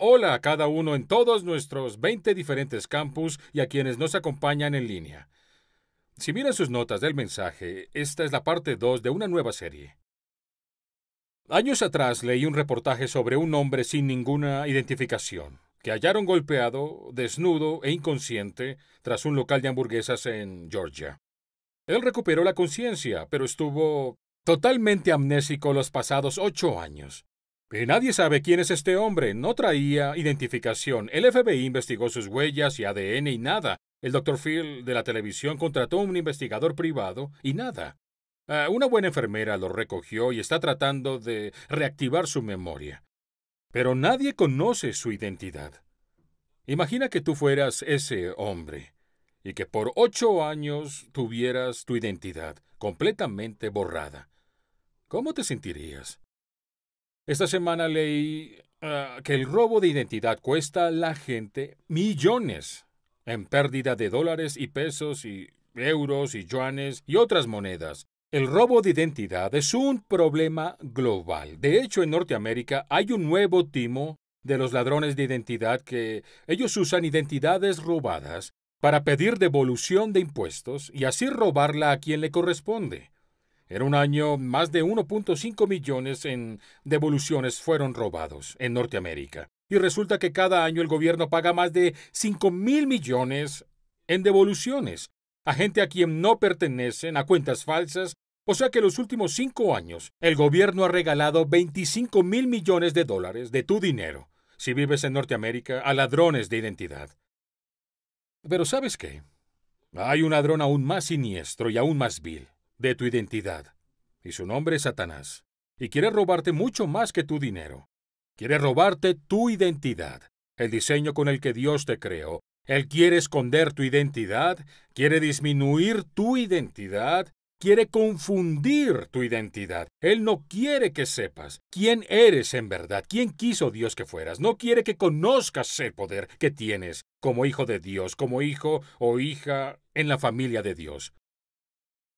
Hola a cada uno en todos nuestros 20 diferentes campus y a quienes nos acompañan en línea. Si miran sus notas del mensaje, esta es la parte 2 de una nueva serie. Años atrás leí un reportaje sobre un hombre sin ninguna identificación, que hallaron golpeado, desnudo e inconsciente tras un local de hamburguesas en Georgia. Él recuperó la conciencia, pero estuvo totalmente amnésico los pasados ocho años. Nadie sabe quién es este hombre, no traía identificación. El FBI investigó sus huellas y ADN y nada. El doctor Phil de la televisión contrató a un investigador privado y nada. Ah, una buena enfermera lo recogió y está tratando de reactivar su memoria. Pero nadie conoce su identidad. Imagina que tú fueras ese hombre y que por ocho años tuvieras tu identidad completamente borrada. ¿Cómo te sentirías? Esta semana leí ah, que el robo de identidad cuesta a la gente millones en pérdida de dólares y pesos y euros y yuanes y otras monedas. El robo de identidad es un problema global. De hecho, en Norteamérica hay un nuevo timo de los ladrones de identidad que ellos usan identidades robadas para pedir devolución de impuestos y así robarla a quien le corresponde. En un año más de 1.5 millones en devoluciones fueron robados en Norteamérica. Y resulta que cada año el gobierno paga más de 5 mil millones en devoluciones a gente a quien no pertenecen, a cuentas falsas. O sea que en los últimos cinco años el gobierno ha regalado 25 mil millones de dólares de tu dinero, si vives en Norteamérica, a ladrones de identidad. Pero ¿sabes qué? Hay un ladrón aún más siniestro y aún más vil de tu identidad. Y su nombre es Satanás. Y quiere robarte mucho más que tu dinero. Quiere robarte tu identidad, el diseño con el que Dios te creó. Él quiere esconder tu identidad, quiere disminuir tu identidad, quiere confundir tu identidad. Él no quiere que sepas quién eres en verdad, quién quiso Dios que fueras. No quiere que conozcas el poder que tienes como hijo de Dios, como hijo o hija en la familia de Dios.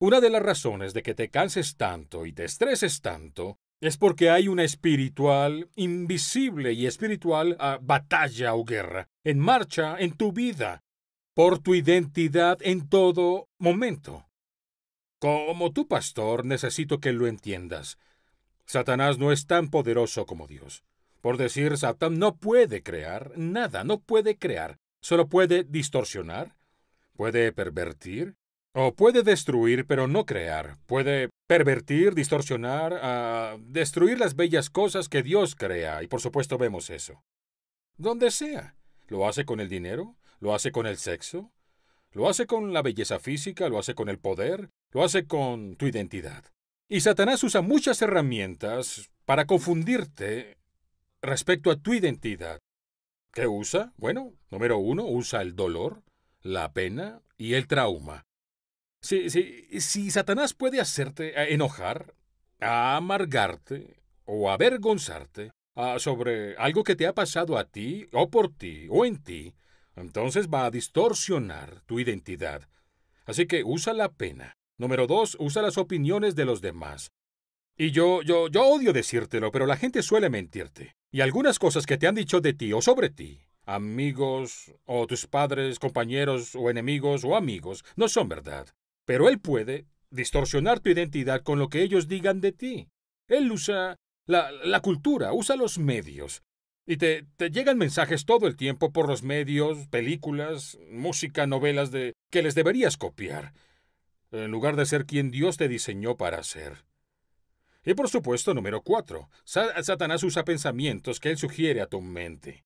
Una de las razones de que te canses tanto y te estreses tanto es porque hay una espiritual, invisible y espiritual ah, batalla o guerra en marcha en tu vida, por tu identidad en todo momento. Como tu pastor necesito que lo entiendas. Satanás no es tan poderoso como Dios. Por decir, Satán no puede crear nada, no puede crear, solo puede distorsionar, puede pervertir, o puede destruir, pero no crear. Puede pervertir, distorsionar, ah, destruir las bellas cosas que Dios crea, y por supuesto vemos eso. Donde sea. Lo hace con el dinero, lo hace con el sexo, lo hace con la belleza física, lo hace con el poder, lo hace con tu identidad. Y Satanás usa muchas herramientas para confundirte respecto a tu identidad. ¿Qué usa? Bueno, número uno, usa el dolor, la pena y el trauma. Si, si, si Satanás puede hacerte eh, enojar, a amargarte o avergonzarte ah, sobre algo que te ha pasado a ti o por ti o en ti, entonces va a distorsionar tu identidad. Así que usa la pena. Número dos, usa las opiniones de los demás. Y yo, yo odio decírtelo, pero la gente suele mentirte. Y algunas cosas que te han dicho de ti o sobre ti, amigos o tus padres, compañeros o enemigos o amigos, no son verdad. Pero él puede distorsionar tu identidad con lo que ellos digan de ti. Él usa la, la cultura, usa los medios. Y te, te, llegan mensajes todo el tiempo por los medios, películas, música, novelas de que les deberías copiar, en lugar de ser quien Dios te diseñó para ser. Y por supuesto, número cuatro, Satanás usa pensamientos que él sugiere a tu mente.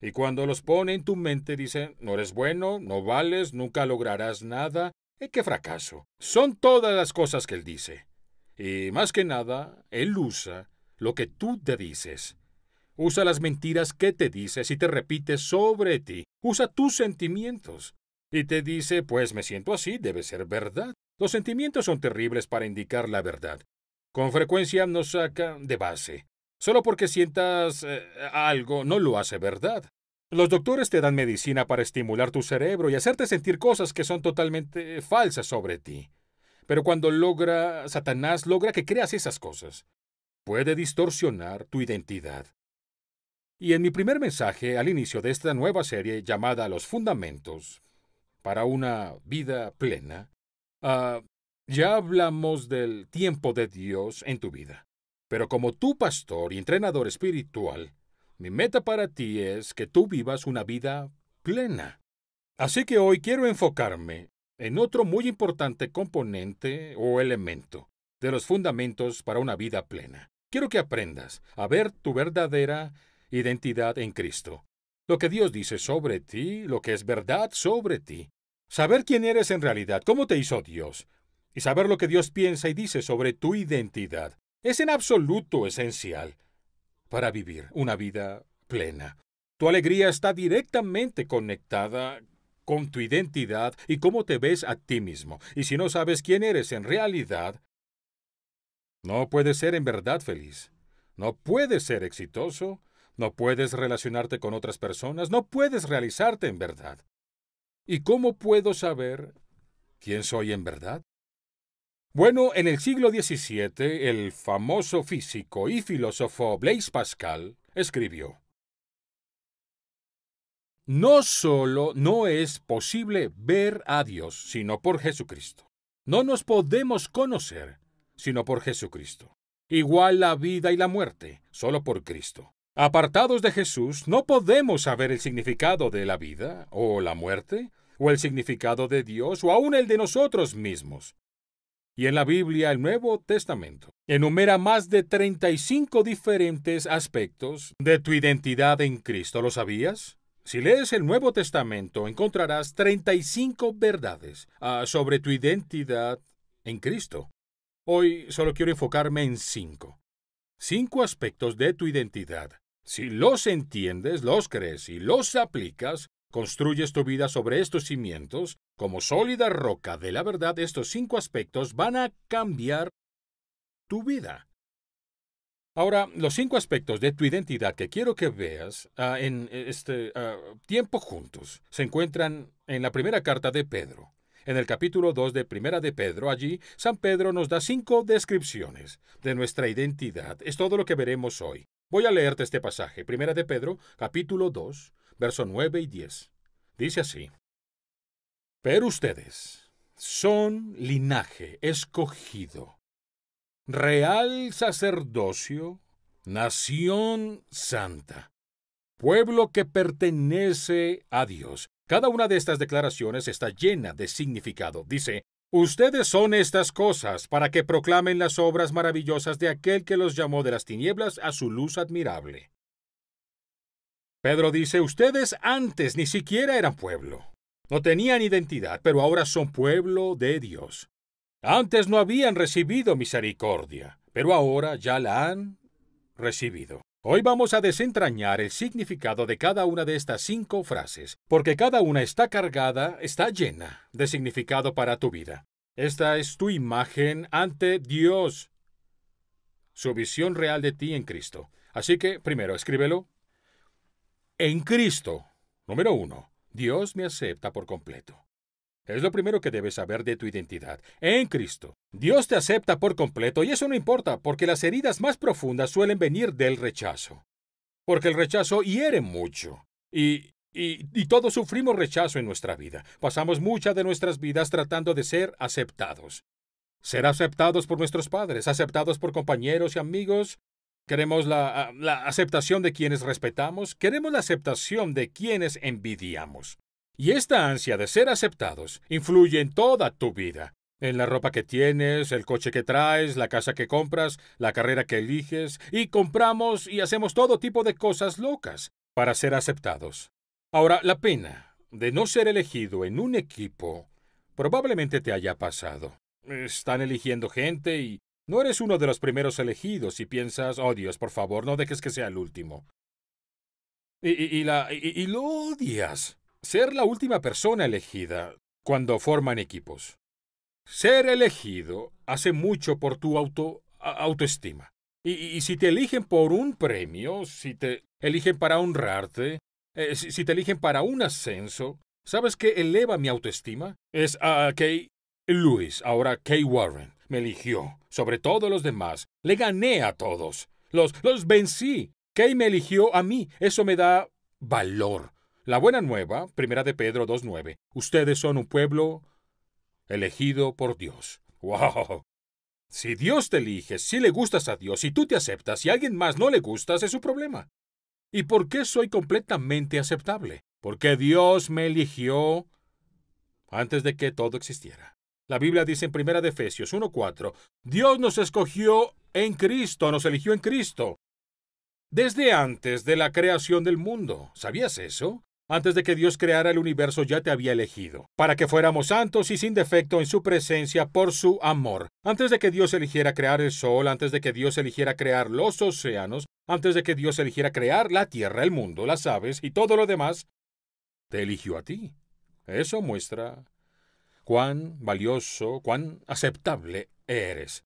Y cuando los pone en tu mente, dice, no eres bueno, no vales, nunca lograrás nada, ¡Eh, qué fracaso. Son todas las cosas que él dice. Y más que nada, él usa lo que tú te dices. Usa las mentiras que te dices y te repites sobre ti. Usa tus sentimientos. Y te dice, pues me siento así, debe ser verdad. Los sentimientos son terribles para indicar la verdad. Con frecuencia nos saca de base. Solo porque sientas eh, algo no lo hace verdad. Los doctores te dan medicina para estimular tu cerebro y hacerte sentir cosas que son totalmente falsas sobre ti. Pero cuando logra, Satanás logra que creas esas cosas. Puede distorsionar tu identidad. Y en mi primer mensaje al inicio de esta nueva serie llamada Los Fundamentos para una vida plena, ah, ya hablamos del tiempo de Dios en tu vida. Pero como tu pastor y entrenador espiritual, mi meta para ti es que tú vivas una vida plena. Así que hoy quiero enfocarme en otro muy importante componente o elemento de los fundamentos para una vida plena. Quiero que aprendas a ver tu verdadera identidad en Cristo, lo que Dios dice sobre ti, lo que es verdad sobre ti, saber quién eres en realidad, cómo te hizo Dios, y saber lo que Dios piensa y dice sobre tu identidad, es en absoluto esencial para vivir una vida plena. Tu alegría está directamente conectada con tu identidad y cómo te ves a ti mismo. Y si no sabes quién eres en realidad, no puedes ser en verdad feliz. No puedes ser exitoso. No puedes relacionarte con otras personas. No puedes realizarte en verdad. ¿Y cómo puedo saber quién soy en verdad? Bueno, en el siglo XVII, el famoso físico y filósofo Blaise Pascal escribió, No solo no es posible ver a Dios, sino por Jesucristo. No nos podemos conocer, sino por Jesucristo. Igual la vida y la muerte, solo por Cristo. Apartados de Jesús, no podemos saber el significado de la vida, o la muerte, o el significado de Dios, o aún el de nosotros mismos y en la Biblia el Nuevo Testamento enumera más de 35 diferentes aspectos de tu identidad en Cristo. ¿Lo sabías? Si lees el Nuevo Testamento encontrarás 35 verdades ah, sobre tu identidad en Cristo. Hoy solo quiero enfocarme en cinco. Cinco aspectos de tu identidad. Si los entiendes, los crees y los aplicas, Construyes tu vida sobre estos cimientos, como sólida roca de la verdad, estos cinco aspectos van a cambiar tu vida. Ahora, los cinco aspectos de tu identidad que quiero que veas ah, en eh, este ah, tiempo juntos se encuentran en la primera carta de Pedro. En el capítulo 2 de Primera de Pedro, allí, San Pedro nos da cinco descripciones de nuestra identidad. Es todo lo que veremos hoy. Voy a leerte este pasaje. Primera de Pedro, capítulo 2, verso 9 y 10. Dice así, Pero ustedes son linaje escogido, real sacerdocio, nación santa, pueblo que pertenece a Dios. Cada una de estas declaraciones está llena de significado. Dice, Ustedes son estas cosas para que proclamen las obras maravillosas de aquel que los llamó de las tinieblas a su luz admirable. Pedro dice, ustedes antes ni siquiera eran pueblo. No tenían identidad, pero ahora son pueblo de Dios. Antes no habían recibido misericordia, pero ahora ya la han recibido. Hoy vamos a desentrañar el significado de cada una de estas cinco frases, porque cada una está cargada, está llena de significado para tu vida. Esta es tu imagen ante Dios, su visión real de ti en Cristo. Así que, primero, escríbelo, en Cristo, número uno, Dios me acepta por completo. Es lo primero que debes saber de tu identidad. En Cristo, Dios te acepta por completo y eso no importa, porque las heridas más profundas suelen venir del rechazo. Porque el rechazo hiere mucho. Y, y, y, todos sufrimos rechazo en nuestra vida. Pasamos muchas de nuestras vidas tratando de ser aceptados. Ser aceptados por nuestros padres, aceptados por compañeros y amigos, Queremos ah, la, aceptación de quienes respetamos, queremos la aceptación de quienes envidiamos. Y esta ansia de ser aceptados influye en toda tu vida, en la ropa que tienes, el coche que traes, la casa que compras, la carrera que eliges, y compramos y hacemos todo tipo de cosas locas para ser aceptados. Ahora, la pena de no ser elegido en un equipo probablemente te haya pasado. Están eligiendo gente y no eres uno de los primeros elegidos y piensas, oh Dios, por favor, no dejes que sea el último. Y, lo odias. Ser la última persona elegida cuando forman equipos. Ser elegido hace mucho por tu auto, autoestima. Y, si te eligen por un premio, si te eligen para honrarte, eh, si, te eligen para un ascenso, ¿sabes qué eleva mi autoestima? Es a ah, Kay Lewis, ahora Kay Warren. Me eligió sobre todos los demás. Le gané a todos. Los, los vencí. Kay me eligió a mí. Eso me da valor. La buena nueva, primera de Pedro 2.9. Ustedes son un pueblo elegido por Dios. ¡Wow! Si Dios te elige, si le gustas a Dios, si tú te aceptas, si a alguien más no le gustas, es su problema. ¿Y por qué soy completamente aceptable? Porque Dios me eligió antes de que todo existiera. La Biblia dice en primera de Efesios 1:4, Dios nos escogió en Cristo, nos eligió en Cristo. Desde antes de la creación del mundo, ¿sabías eso? Antes de que Dios creara el universo ya te había elegido, para que fuéramos santos y sin defecto en su presencia por su amor. Antes de que Dios eligiera crear el sol, antes de que Dios eligiera crear los océanos, antes de que Dios eligiera crear la tierra, el mundo, las aves y todo lo demás, te eligió a ti. Eso muestra cuán valioso, cuán aceptable eres.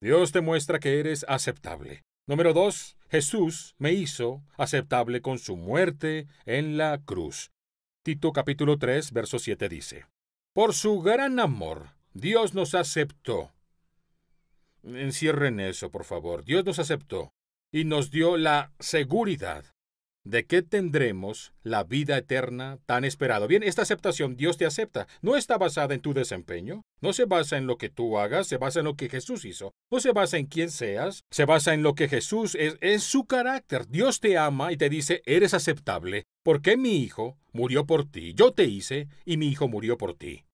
Dios te muestra que eres aceptable. Número dos, Jesús me hizo aceptable con su muerte en la cruz. Tito capítulo 3, verso 7 dice, Por su gran amor, Dios nos aceptó. Encierren eso, por favor. Dios nos aceptó y nos dio la seguridad ¿De qué tendremos la vida eterna tan esperada? Bien, esta aceptación Dios te acepta. No está basada en tu desempeño, no se basa en lo que tú hagas, se basa en lo que Jesús hizo, no se basa en quién seas, se basa en lo que Jesús es, es su carácter. Dios te ama y te dice, eres aceptable, porque mi hijo murió por ti, yo te hice y mi hijo murió por ti.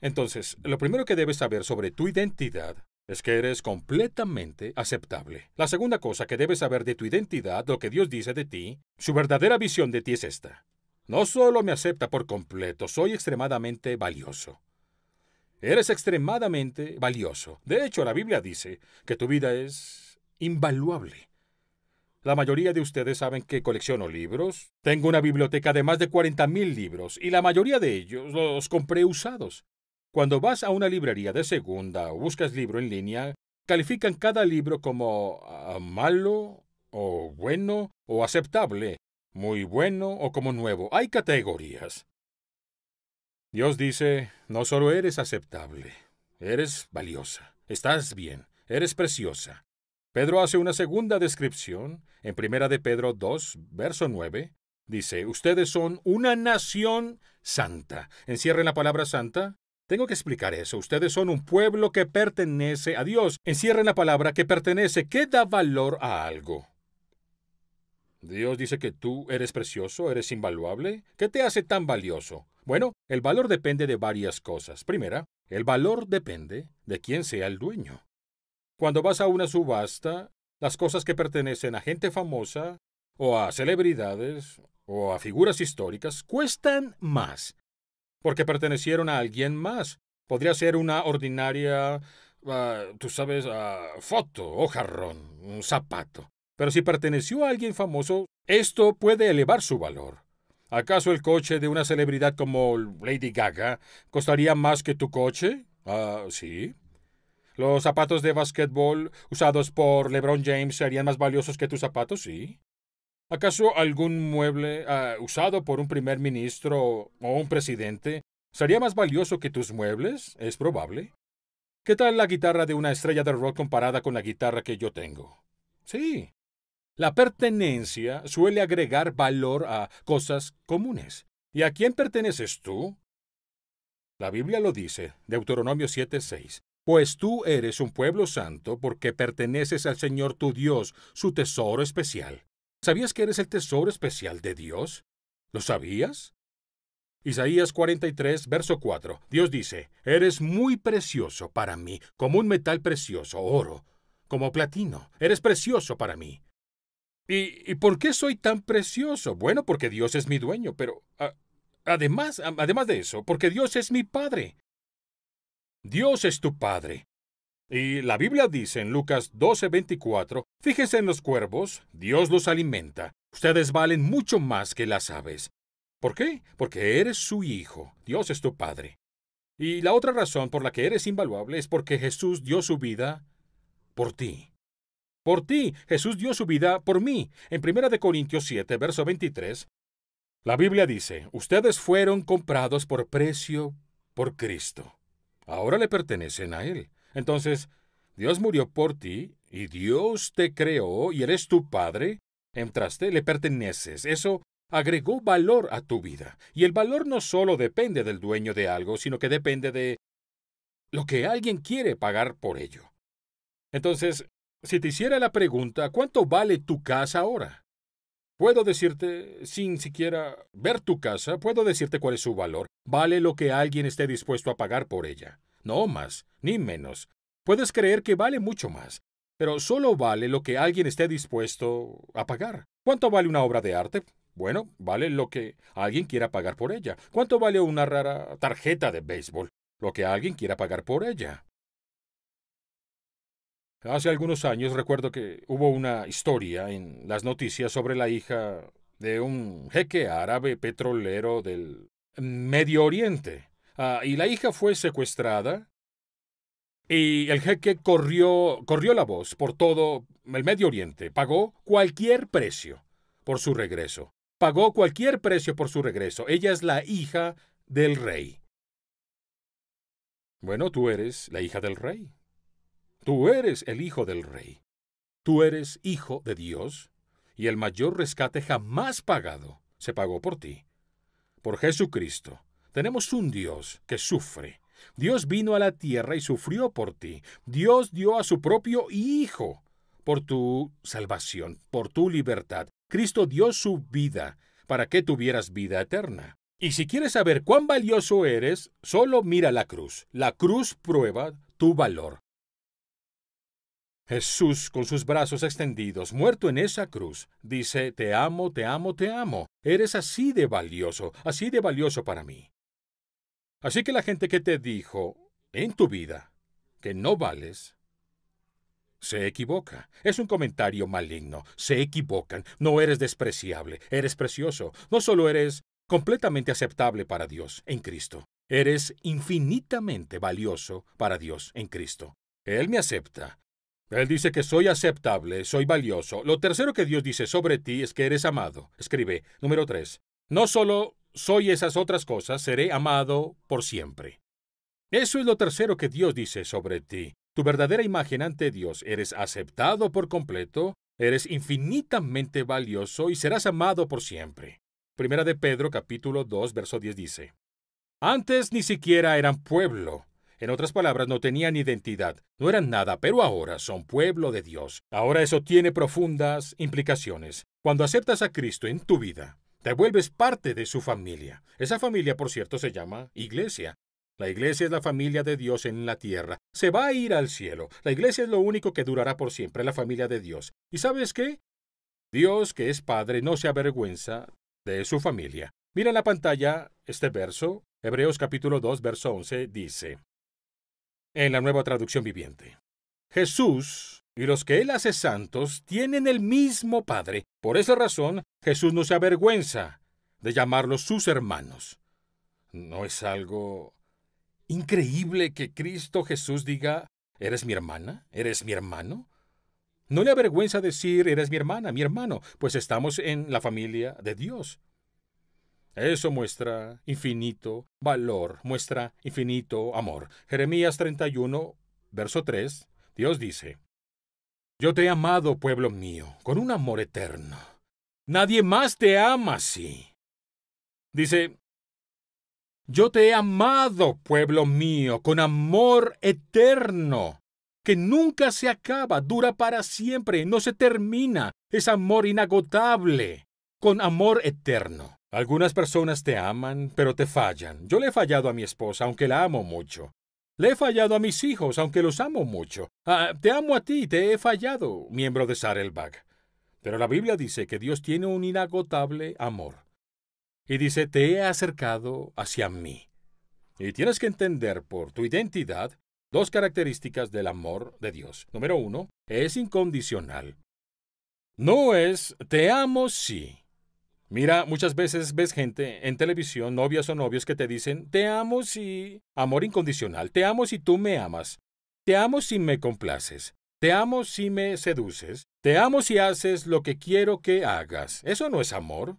Entonces, lo primero que debes saber sobre tu identidad es que eres completamente aceptable. La segunda cosa que debes saber de tu identidad, lo que Dios dice de ti, su verdadera visión de ti es esta. No solo me acepta por completo, soy extremadamente valioso. Eres extremadamente valioso. De hecho, la Biblia dice que tu vida es invaluable. La mayoría de ustedes saben que colecciono libros. Tengo una biblioteca de más de 40.000 libros y la mayoría de ellos los compré usados. Cuando vas a una librería de segunda o buscas libro en línea, califican cada libro como ah, malo o bueno o aceptable, muy bueno o como nuevo. Hay categorías. Dios dice, no solo eres aceptable, eres valiosa, estás bien, eres preciosa. Pedro hace una segunda descripción en Primera de Pedro 2, verso 9. Dice, ustedes son una nación santa. Encierren la palabra santa tengo que explicar eso. Ustedes son un pueblo que pertenece a Dios. Encierren la palabra que pertenece, que da valor a algo. Dios dice que tú eres precioso, eres invaluable. ¿Qué te hace tan valioso? Bueno, el valor depende de varias cosas. Primera, el valor depende de quién sea el dueño. Cuando vas a una subasta, las cosas que pertenecen a gente famosa, o a celebridades, o a figuras históricas, cuestan más porque pertenecieron a alguien más. Podría ser una ordinaria, ah, tú sabes, ah, foto, jarrón, un zapato. Pero si perteneció a alguien famoso, esto puede elevar su valor. ¿Acaso el coche de una celebridad como Lady Gaga costaría más que tu coche? Ah, sí. ¿Los zapatos de básquetbol usados por LeBron James serían más valiosos que tus zapatos? Sí. ¿Acaso algún mueble ah, usado por un primer ministro o un presidente sería más valioso que tus muebles? Es probable. ¿Qué tal la guitarra de una estrella de rock comparada con la guitarra que yo tengo? Sí. La pertenencia suele agregar valor a cosas comunes. ¿Y a quién perteneces tú? La Biblia lo dice, Deuteronomio 7:6. Pues tú eres un pueblo santo porque perteneces al Señor tu Dios, su tesoro especial. ¿Sabías que eres el tesoro especial de Dios? ¿Lo sabías? Isaías 43, verso 4. Dios dice, Eres muy precioso para mí, como un metal precioso, oro, como platino. Eres precioso para mí. ¿Y, por qué soy tan precioso? Bueno, porque Dios es mi dueño, pero además, además de eso, porque Dios es mi Padre. Dios es tu Padre. Y la Biblia dice en Lucas 12:24, fíjense en los cuervos, Dios los alimenta, ustedes valen mucho más que las aves. ¿Por qué? Porque eres su hijo, Dios es tu Padre. Y la otra razón por la que eres invaluable es porque Jesús dio su vida por ti. Por ti, Jesús dio su vida por mí. En 1 Corintios 7, verso 23, la Biblia dice, ustedes fueron comprados por precio por Cristo. Ahora le pertenecen a Él. Entonces, Dios murió por ti y Dios te creó y eres tu padre. Entraste, le perteneces. Eso agregó valor a tu vida. Y el valor no solo depende del dueño de algo, sino que depende de lo que alguien quiere pagar por ello. Entonces, si te hiciera la pregunta, ¿cuánto vale tu casa ahora? Puedo decirte, sin siquiera ver tu casa, puedo decirte cuál es su valor. Vale lo que alguien esté dispuesto a pagar por ella. No más, ni menos. Puedes creer que vale mucho más, pero solo vale lo que alguien esté dispuesto a pagar. ¿Cuánto vale una obra de arte? Bueno, vale lo que alguien quiera pagar por ella. ¿Cuánto vale una rara tarjeta de béisbol? Lo que alguien quiera pagar por ella. Hace algunos años recuerdo que hubo una historia en las noticias sobre la hija de un jeque árabe petrolero del Medio Oriente. Ah, y la hija fue secuestrada. Y el jeque corrió, corrió la voz por todo el Medio Oriente. Pagó cualquier precio por su regreso. Pagó cualquier precio por su regreso. Ella es la hija del rey. Bueno, tú eres la hija del rey. Tú eres el hijo del rey. Tú eres hijo de Dios. Y el mayor rescate jamás pagado se pagó por ti, por Jesucristo, tenemos un Dios que sufre. Dios vino a la tierra y sufrió por ti. Dios dio a su propio Hijo por tu salvación, por tu libertad. Cristo dio su vida para que tuvieras vida eterna. Y si quieres saber cuán valioso eres, solo mira la cruz. La cruz prueba tu valor. Jesús, con sus brazos extendidos, muerto en esa cruz, dice, Te amo, te amo, te amo. Eres así de valioso, así de valioso para mí. Así que la gente que te dijo en tu vida que no vales, se equivoca. Es un comentario maligno. Se equivocan. No eres despreciable. Eres precioso. No solo eres completamente aceptable para Dios en Cristo. Eres infinitamente valioso para Dios en Cristo. Él me acepta. Él dice que soy aceptable, soy valioso. Lo tercero que Dios dice sobre ti es que eres amado. Escribe, número tres, No solo soy esas otras cosas, seré amado por siempre. Eso es lo tercero que Dios dice sobre ti. Tu verdadera imagen ante Dios, eres aceptado por completo, eres infinitamente valioso y serás amado por siempre. Primera de Pedro capítulo 2, verso 10 dice, Antes ni siquiera eran pueblo. En otras palabras, no tenían identidad, no eran nada, pero ahora son pueblo de Dios. Ahora eso tiene profundas implicaciones. Cuando aceptas a Cristo en tu vida, te vuelves parte de su familia. Esa familia, por cierto, se llama iglesia. La iglesia es la familia de Dios en la tierra. Se va a ir al cielo. La iglesia es lo único que durará por siempre, la familia de Dios. ¿Y sabes qué? Dios, que es Padre, no se avergüenza de su familia. Mira en la pantalla este verso. Hebreos capítulo 2, verso 11 dice, en la nueva traducción viviente, Jesús y los que Él hace santos tienen el mismo Padre. Por esa razón, Jesús no se avergüenza de llamarlos sus hermanos. ¿No es algo increíble que Cristo Jesús diga, ¿eres mi hermana? ¿Eres mi hermano? No le avergüenza decir, eres mi hermana, mi hermano, pues estamos en la familia de Dios. Eso muestra infinito valor, muestra infinito amor. Jeremías 31, verso 3, Dios dice, yo te he amado, pueblo mío, con un amor eterno. Nadie más te ama así. Dice, yo te he amado, pueblo mío, con amor eterno, que nunca se acaba, dura para siempre, no se termina, es amor inagotable, con amor eterno. Algunas personas te aman, pero te fallan. Yo le he fallado a mi esposa, aunque la amo mucho. Le he fallado a mis hijos, aunque los amo mucho. Ah, te amo a ti, te he fallado, miembro de Sarelbag. Pero la Biblia dice que Dios tiene un inagotable amor. Y dice, te he acercado hacia mí. Y tienes que entender por tu identidad dos características del amor de Dios. Número uno, es incondicional. No es, te amo sí, Mira, muchas veces ves gente en televisión, novias o novios, que te dicen, te amo si... Amor incondicional, te amo si tú me amas, te amo si me complaces, te amo si me seduces, te amo si haces lo que quiero que hagas. Eso no es amor.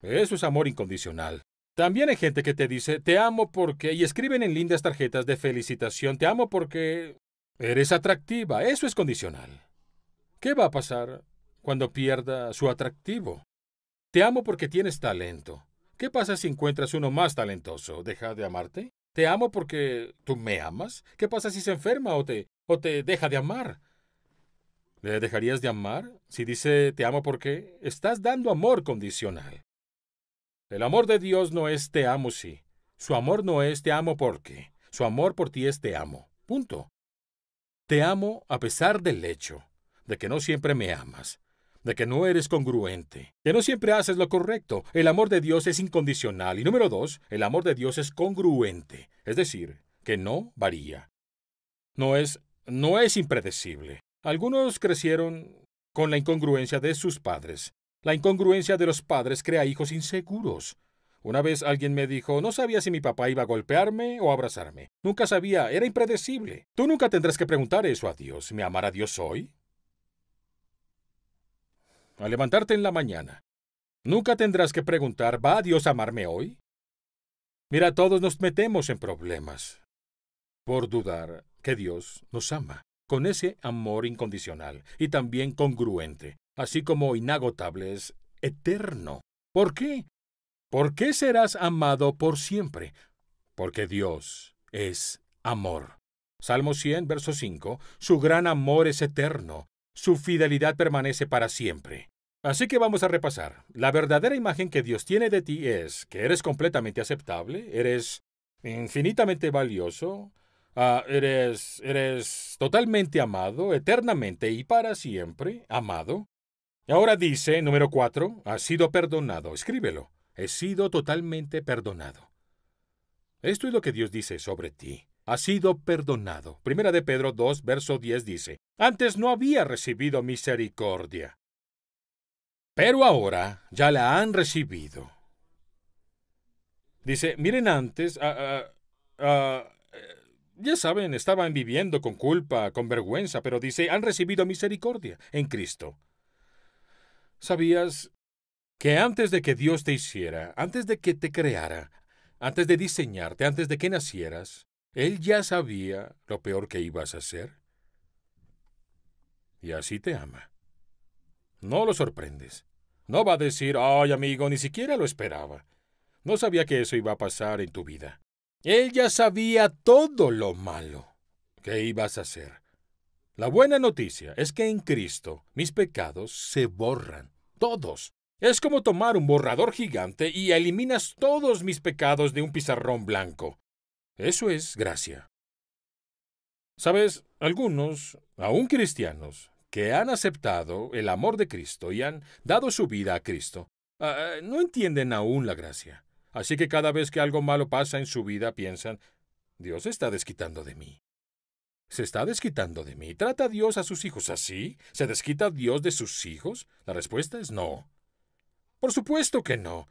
Eso es amor incondicional. También hay gente que te dice, te amo porque... y escriben en lindas tarjetas de felicitación, te amo porque... eres atractiva. Eso es condicional. ¿Qué va a pasar cuando pierda su atractivo? Te amo porque tienes talento. ¿Qué pasa si encuentras uno más talentoso? ¿Deja de amarte? Te amo porque tú me amas. ¿Qué pasa si se enferma o te, o te deja de amar? ¿Le dejarías de amar si dice te amo porque estás dando amor condicional? El amor de Dios no es te amo sí. Su amor no es te amo porque. Su amor por ti es te amo. Punto. Te amo a pesar del hecho de que no siempre me amas de que no eres congruente, que no siempre haces lo correcto. El amor de Dios es incondicional. Y número dos, el amor de Dios es congruente, es decir, que no varía. No es, no es impredecible. Algunos crecieron con la incongruencia de sus padres. La incongruencia de los padres crea hijos inseguros. Una vez alguien me dijo, no sabía si mi papá iba a golpearme o abrazarme. Nunca sabía, era impredecible. Tú nunca tendrás que preguntar eso a Dios. ¿Me amará Dios hoy? al levantarte en la mañana, nunca tendrás que preguntar, ¿va a Dios amarme hoy? Mira, todos nos metemos en problemas por dudar que Dios nos ama con ese amor incondicional y también congruente, así como inagotable es eterno. ¿Por qué? ¿Por qué serás amado por siempre? Porque Dios es amor. Salmo 100, verso 5, su gran amor es eterno, su fidelidad permanece para siempre. Así que vamos a repasar. La verdadera imagen que Dios tiene de ti es que eres completamente aceptable, eres infinitamente valioso, ah, eres, eres totalmente amado, eternamente y para siempre amado. Ahora dice, número cuatro, has sido perdonado. Escríbelo. He sido totalmente perdonado. Esto es lo que Dios dice sobre ti ha sido perdonado. Primera de Pedro 2, verso 10 dice, Antes no había recibido misericordia, pero ahora ya la han recibido. Dice, miren antes, ah, ah, ah, eh, ya saben, estaban viviendo con culpa, con vergüenza, pero dice, han recibido misericordia en Cristo. ¿Sabías que antes de que Dios te hiciera, antes de que te creara, antes de diseñarte, antes de que nacieras, él ya sabía lo peor que ibas a hacer. Y así te ama. No lo sorprendes. No va a decir, ay amigo, ni siquiera lo esperaba. No sabía que eso iba a pasar en tu vida. Él ya sabía todo lo malo que ibas a hacer. La buena noticia es que en Cristo mis pecados se borran, todos. Es como tomar un borrador gigante y eliminas todos mis pecados de un pizarrón blanco. Eso es gracia. Sabes, algunos, aún cristianos, que han aceptado el amor de Cristo y han dado su vida a Cristo, ah, ah, no entienden aún la gracia. Así que cada vez que algo malo pasa en su vida piensan, Dios está desquitando de mí. Se está desquitando de mí. ¿Trata Dios a sus hijos así? ¿Se desquita Dios de sus hijos? La respuesta es no. Por supuesto que no.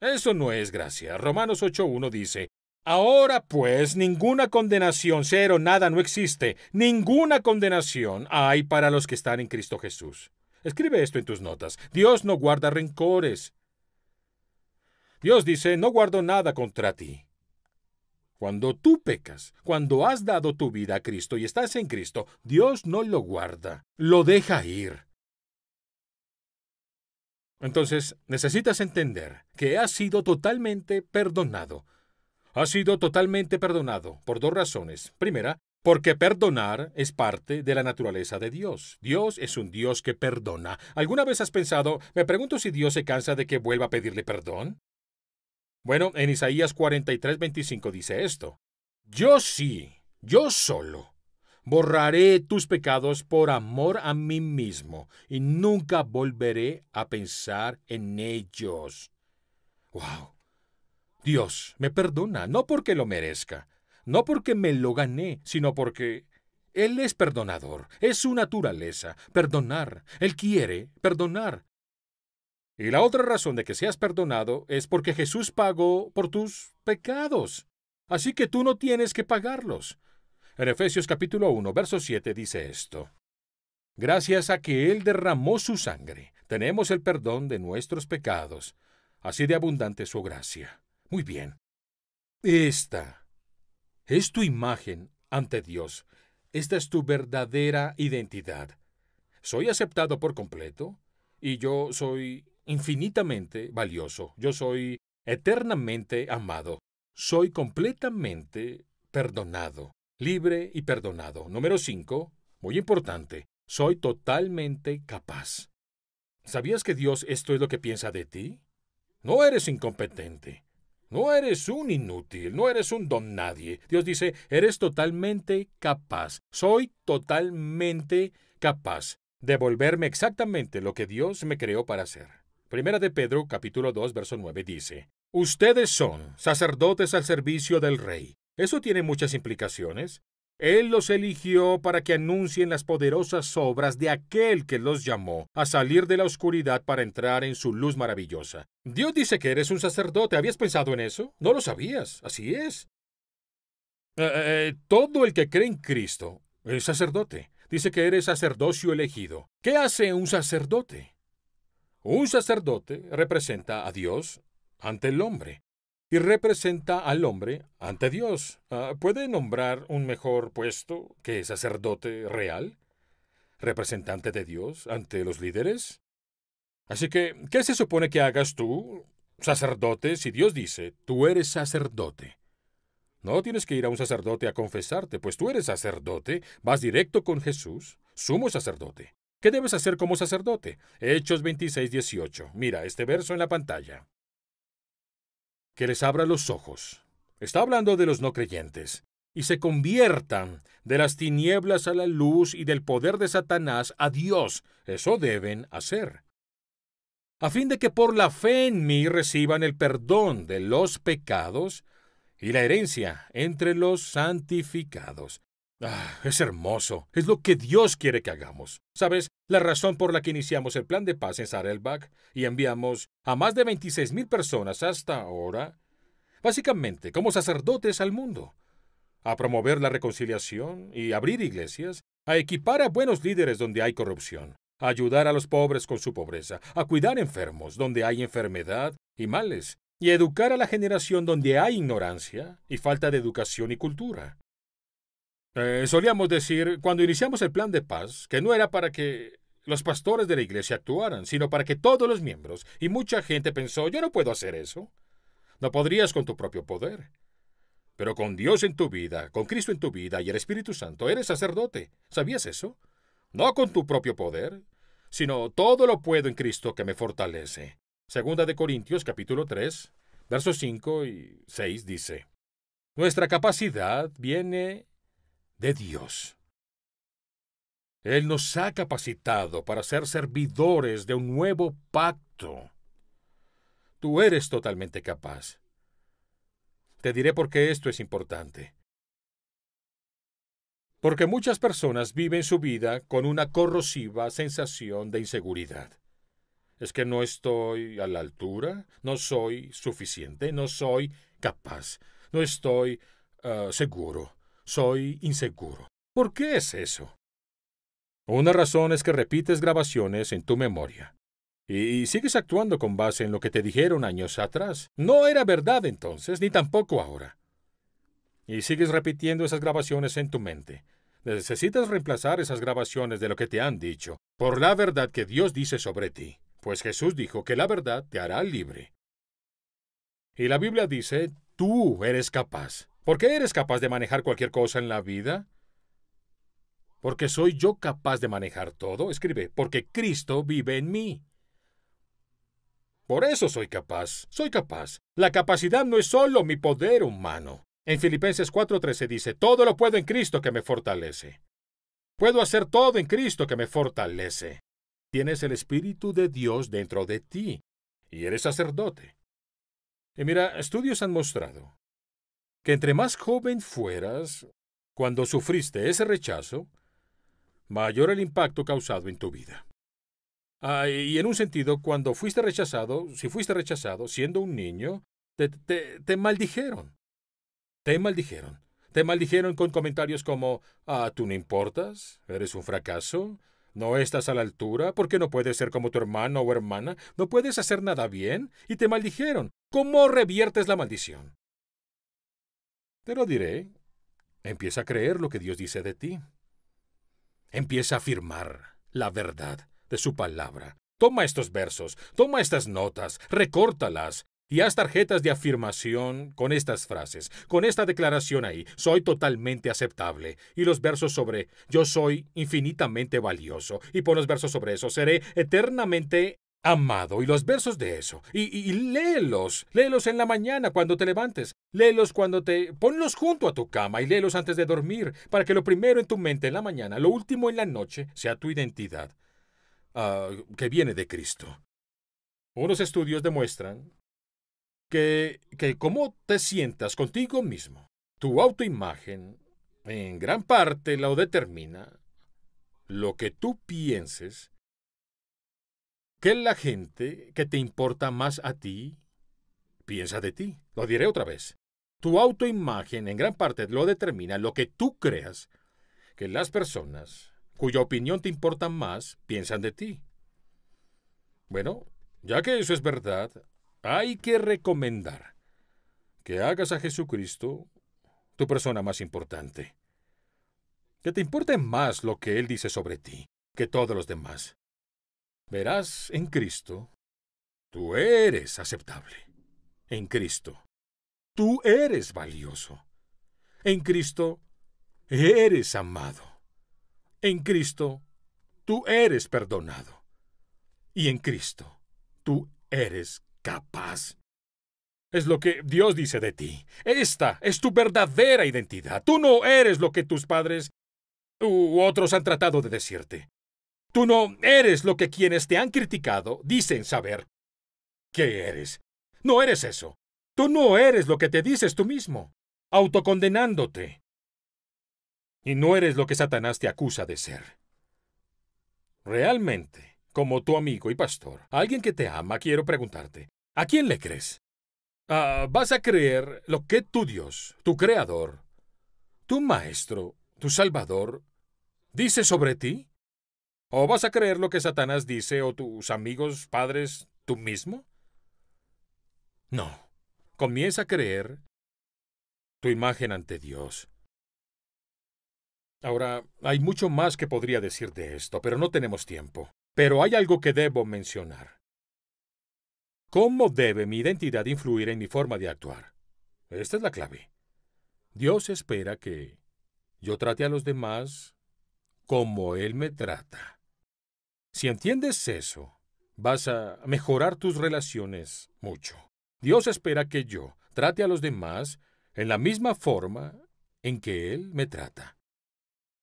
Eso no es gracia. Romanos 8.1 dice, Ahora pues ninguna condenación, cero, nada, no existe. Ninguna condenación hay para los que están en Cristo Jesús. Escribe esto en tus notas. Dios no guarda rencores. Dios dice, no guardo nada contra ti. Cuando tú pecas, cuando has dado tu vida a Cristo y estás en Cristo, Dios no lo guarda, lo deja ir. Entonces, necesitas entender que has sido totalmente perdonado, ha sido totalmente perdonado por dos razones. Primera, porque perdonar es parte de la naturaleza de Dios. Dios es un Dios que perdona. ¿Alguna vez has pensado, me pregunto si Dios se cansa de que vuelva a pedirle perdón? Bueno, en Isaías 43, 25 dice esto. Yo sí, yo solo, borraré tus pecados por amor a mí mismo y nunca volveré a pensar en ellos. ¡Wow! Dios me perdona, no porque lo merezca, no porque me lo gané, sino porque Él es perdonador, es su naturaleza, perdonar, Él quiere perdonar. Y la otra razón de que seas perdonado es porque Jesús pagó por tus pecados, así que tú no tienes que pagarlos. En Efesios capítulo 1, verso 7 dice esto. Gracias a que Él derramó su sangre, tenemos el perdón de nuestros pecados, así de abundante su gracia. Muy bien. Esta es tu imagen ante Dios. Esta es tu verdadera identidad. Soy aceptado por completo y yo soy infinitamente valioso. Yo soy eternamente amado. Soy completamente perdonado, libre y perdonado. Número cinco, muy importante, soy totalmente capaz. ¿Sabías que Dios esto es lo que piensa de ti? No eres incompetente. No eres un inútil, no eres un don nadie. Dios dice, eres totalmente capaz. Soy totalmente capaz de volverme exactamente lo que Dios me creó para hacer. Primera de Pedro, capítulo 2, verso 9 dice, Ustedes son sacerdotes al servicio del Rey. Eso tiene muchas implicaciones. Él los eligió para que anuncien las poderosas obras de aquel que los llamó a salir de la oscuridad para entrar en su luz maravillosa. Dios dice que eres un sacerdote. ¿Habías pensado en eso? No lo sabías. Así es. Eh, eh, eh, todo el que cree en Cristo es sacerdote. Dice que eres sacerdocio elegido. ¿Qué hace un sacerdote? Un sacerdote representa a Dios ante el hombre y representa al hombre ante Dios. Ah, ¿Puede nombrar un mejor puesto que sacerdote real? ¿Representante de Dios ante los líderes? Así que, ¿qué se supone que hagas tú, sacerdote, si Dios dice, tú eres sacerdote? No tienes que ir a un sacerdote a confesarte, pues tú eres sacerdote, vas directo con Jesús, sumo sacerdote. ¿Qué debes hacer como sacerdote? Hechos 26, 18. Mira este verso en la pantalla que les abra los ojos. Está hablando de los no creyentes. Y se conviertan de las tinieblas a la luz y del poder de Satanás a Dios. Eso deben hacer. A fin de que por la fe en mí reciban el perdón de los pecados y la herencia entre los santificados. Ah, es hermoso. Es lo que Dios quiere que hagamos. ¿Sabes? La razón por la que iniciamos el plan de paz en Sarelbach y enviamos a más de 26.000 personas hasta ahora, básicamente como sacerdotes al mundo, a promover la reconciliación y abrir iglesias, a equipar a buenos líderes donde hay corrupción, a ayudar a los pobres con su pobreza, a cuidar enfermos donde hay enfermedad y males, y educar a la generación donde hay ignorancia y falta de educación y cultura. Eh, solíamos decir, cuando iniciamos el plan de paz, que no era para que los pastores de la iglesia actuaran, sino para que todos los miembros, y mucha gente pensó, yo no puedo hacer eso. No podrías con tu propio poder. Pero con Dios en tu vida, con Cristo en tu vida y el Espíritu Santo, eres sacerdote. ¿Sabías eso? No con tu propio poder, sino todo lo puedo en Cristo que me fortalece. Segunda de Corintios capítulo 3, versos 5 y 6 dice, Nuestra capacidad viene de Dios. Él nos ha capacitado para ser servidores de un nuevo pacto. Tú eres totalmente capaz. Te diré por qué esto es importante. Porque muchas personas viven su vida con una corrosiva sensación de inseguridad. Es que no estoy a la altura, no soy suficiente, no soy capaz, no estoy ah, seguro soy inseguro. ¿Por qué es eso? Una razón es que repites grabaciones en tu memoria. Y sigues actuando con base en lo que te dijeron años atrás. No era verdad entonces, ni tampoco ahora. Y sigues repitiendo esas grabaciones en tu mente. Necesitas reemplazar esas grabaciones de lo que te han dicho por la verdad que Dios dice sobre ti, pues Jesús dijo que la verdad te hará libre. Y la Biblia dice, tú eres capaz. ¿Por qué eres capaz de manejar cualquier cosa en la vida? Porque soy yo capaz de manejar todo, escribe, porque Cristo vive en mí. Por eso soy capaz, soy capaz. La capacidad no es solo mi poder humano. En Filipenses 4:13 dice, todo lo puedo en Cristo que me fortalece. Puedo hacer todo en Cristo que me fortalece. Tienes el Espíritu de Dios dentro de ti y eres sacerdote. Y mira, estudios han mostrado que entre más joven fueras, cuando sufriste ese rechazo, mayor el impacto causado en tu vida. Ah, y en un sentido, cuando fuiste rechazado, si fuiste rechazado siendo un niño, te, te, te maldijeron. Te maldijeron. Te maldijeron con comentarios como, ah, tú no importas, eres un fracaso, no estás a la altura, porque no puedes ser como tu hermano o hermana, no puedes hacer nada bien, y te maldijeron. ¿Cómo reviertes la maldición? Te lo diré. Empieza a creer lo que Dios dice de ti. Empieza a afirmar la verdad de su palabra. Toma estos versos, toma estas notas, recórtalas y haz tarjetas de afirmación con estas frases, con esta declaración ahí, soy totalmente aceptable, y los versos sobre yo soy infinitamente valioso, y pon los versos sobre eso, seré eternamente amado y los versos de eso. Y, léelos, léelos en la mañana cuando te levantes, léelos cuando te... ponlos junto a tu cama y léelos antes de dormir, para que lo primero en tu mente en la mañana, lo último en la noche, sea tu identidad, ah, que viene de Cristo. Unos estudios demuestran que, que cómo te sientas contigo mismo, tu autoimagen, en gran parte lo determina lo que tú pienses ¿Qué la gente que te importa más a ti? Piensa de ti. Lo diré otra vez. Tu autoimagen en gran parte lo determina lo que tú creas que las personas cuya opinión te importa más piensan de ti. Bueno, ya que eso es verdad, hay que recomendar que hagas a Jesucristo tu persona más importante. Que te importe más lo que Él dice sobre ti que todos los demás. Verás, en Cristo, tú eres aceptable. En Cristo, tú eres valioso. En Cristo, eres amado. En Cristo, tú eres perdonado. Y en Cristo, tú eres capaz. Es lo que Dios dice de ti. Esta es tu verdadera identidad. Tú no eres lo que tus padres u otros han tratado de decirte. Tú no eres lo que quienes te han criticado dicen saber ¿Qué eres. No eres eso. Tú no eres lo que te dices tú mismo, autocondenándote. Y no eres lo que Satanás te acusa de ser. Realmente, como tu amigo y pastor, alguien que te ama, quiero preguntarte, ¿a quién le crees? Ah, ¿Vas a creer lo que tu Dios, tu Creador, tu Maestro, tu Salvador, dice sobre ti? ¿O vas a creer lo que Satanás dice o tus amigos, padres, tú mismo? No. Comienza a creer tu imagen ante Dios. Ahora, hay mucho más que podría decir de esto, pero no tenemos tiempo. Pero hay algo que debo mencionar. ¿Cómo debe mi identidad influir en mi forma de actuar? Esta es la clave. Dios espera que yo trate a los demás como Él me trata. Si entiendes eso, vas a mejorar tus relaciones mucho. Dios espera que yo trate a los demás en la misma forma en que Él me trata.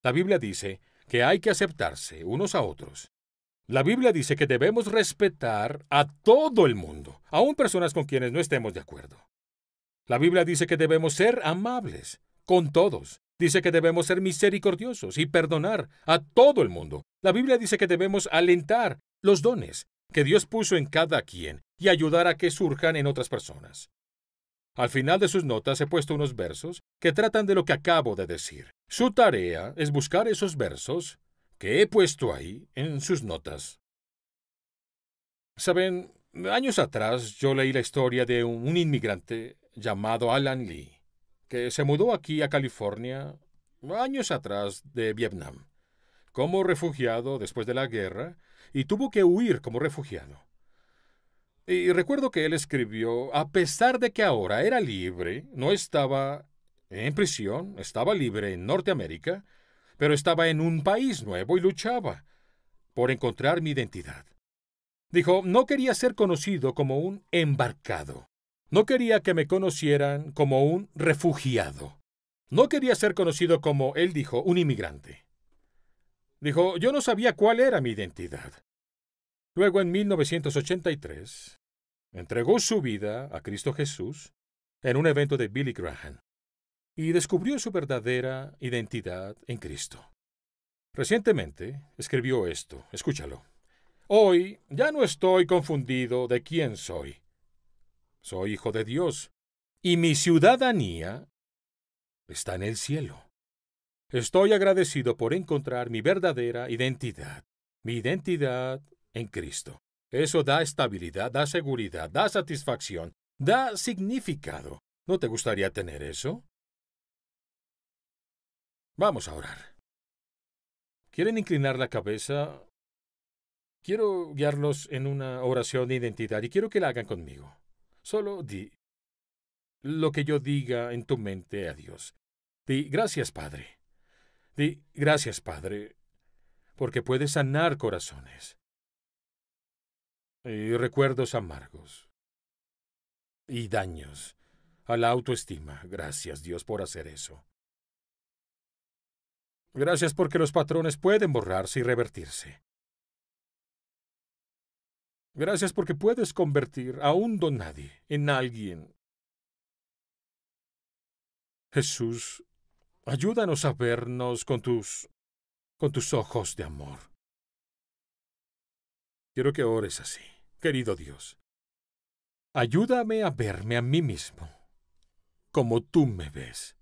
La Biblia dice que hay que aceptarse unos a otros. La Biblia dice que debemos respetar a todo el mundo, aún personas con quienes no estemos de acuerdo. La Biblia dice que debemos ser amables con todos, Dice que debemos ser misericordiosos y perdonar a todo el mundo. La Biblia dice que debemos alentar los dones que Dios puso en cada quien y ayudar a que surjan en otras personas. Al final de sus notas he puesto unos versos que tratan de lo que acabo de decir. Su tarea es buscar esos versos que he puesto ahí en sus notas. Saben, años atrás yo leí la historia de un inmigrante llamado Alan Lee que se mudó aquí a California años atrás de Vietnam, como refugiado después de la guerra, y tuvo que huir como refugiado. Y recuerdo que él escribió, a pesar de que ahora era libre, no estaba en prisión, estaba libre en Norteamérica, pero estaba en un país nuevo y luchaba por encontrar mi identidad. Dijo, no quería ser conocido como un embarcado. No quería que me conocieran como un refugiado. No quería ser conocido como, él dijo, un inmigrante. Dijo, yo no sabía cuál era mi identidad. Luego, en 1983, entregó su vida a Cristo Jesús en un evento de Billy Graham y descubrió su verdadera identidad en Cristo. Recientemente escribió esto, escúchalo. Hoy ya no estoy confundido de quién soy soy hijo de Dios, y mi ciudadanía está en el cielo. Estoy agradecido por encontrar mi verdadera identidad, mi identidad en Cristo. Eso da estabilidad, da seguridad, da satisfacción, da significado. ¿No te gustaría tener eso? Vamos a orar. ¿Quieren inclinar la cabeza? Quiero guiarlos en una oración de identidad y quiero que la hagan conmigo. Solo di lo que yo diga en tu mente a Dios. Di gracias, Padre. Di gracias, Padre, porque puedes sanar corazones y recuerdos amargos y daños a la autoestima. Gracias, Dios, por hacer eso. Gracias porque los patrones pueden borrarse y revertirse. Gracias porque puedes convertir a un don nadie en alguien. Jesús, ayúdanos a vernos con tus con tus ojos de amor. Quiero que ores así, querido Dios. Ayúdame a verme a mí mismo, como tú me ves.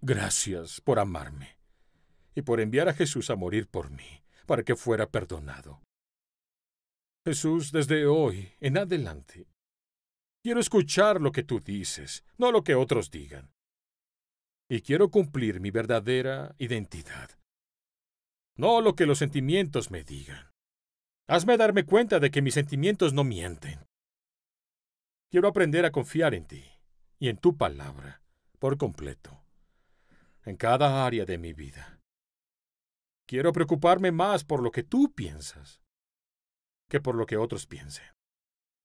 Gracias por amarme y por enviar a Jesús a morir por mí, para que fuera perdonado. Jesús, desde hoy en adelante, quiero escuchar lo que tú dices, no lo que otros digan. Y quiero cumplir mi verdadera identidad, no lo que los sentimientos me digan. Hazme darme cuenta de que mis sentimientos no mienten. Quiero aprender a confiar en ti y en tu palabra por completo, en cada área de mi vida. Quiero preocuparme más por lo que tú piensas que por lo que otros piensen.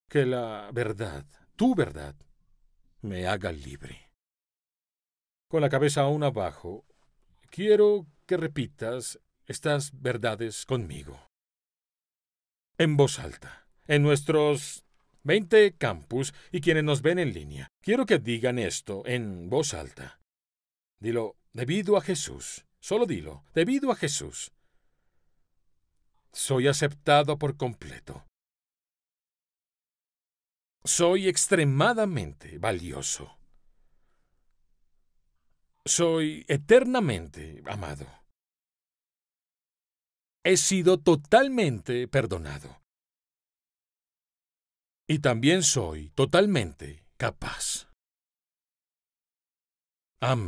Que la verdad, tu verdad, me haga libre. Con la cabeza aún abajo, quiero que repitas estas verdades conmigo. En voz alta, en nuestros 20 campus y quienes nos ven en línea, quiero que digan esto en voz alta. Dilo, debido a Jesús, Solo dilo, debido a Jesús, soy aceptado por completo. Soy extremadamente valioso. Soy eternamente amado. He sido totalmente perdonado. Y también soy totalmente capaz. Amén.